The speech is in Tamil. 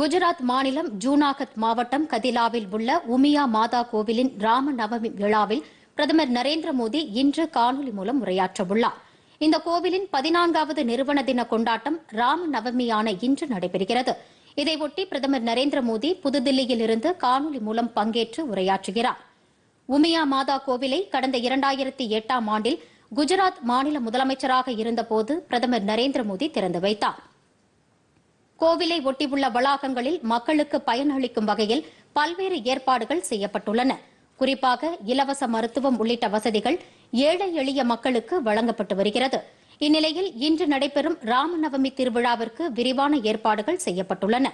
குஜராத் மாநிலம் ஜூனாகத் மாவட்டம் கதிலாவில் உள்ள உமியா மாதா கோவிலின் ராம நவமி விழாவில் பிரதமர் நரேந்திர மோடி இன்று காணொலி மூலம் உரையாற்றவுள்ளார் இந்த கோவிலின் பதினான்காவது நிறுவன தின கொண்டாட்டம் ராம நவமியான இன்று நடைபெறுகிறது இதையொட்டி பிரதமர் நரேந்திர மோடி புதுதில்லியிலிருந்து காணொலி மூலம் பங்கேற்று உரையாற்றுகிறார் உமியா மாதா கோவிலை கடந்த இரண்டாயிரத்தி எட்டாம் ஆண்டில் குஜராத் மாநில முதலமைச்சராக இருந்தபோது பிரதமர் நரேந்திர மோடி திறந்து வைத்தாா் கோவிலை ஒட்டியுள்ள வளாகங்களில் மக்களுக்கு பயனளிக்கும் வகையில் பல்வேறு ஏற்பாடுகள் செய்யப்பட்டுள்ளன குறிப்பாக இலவச மருத்துவம் உள்ளிட்ட வசதிகள் ஏழை எளிய மக்களுக்கு வழங்கப்பட்டு வருகிறது இந்நிலையில் இன்று நடைபெறும் ராமநவமி திருவிழாவிற்கு விரிவான ஏற்பாடுகள் செய்யப்பட்டுள்ளன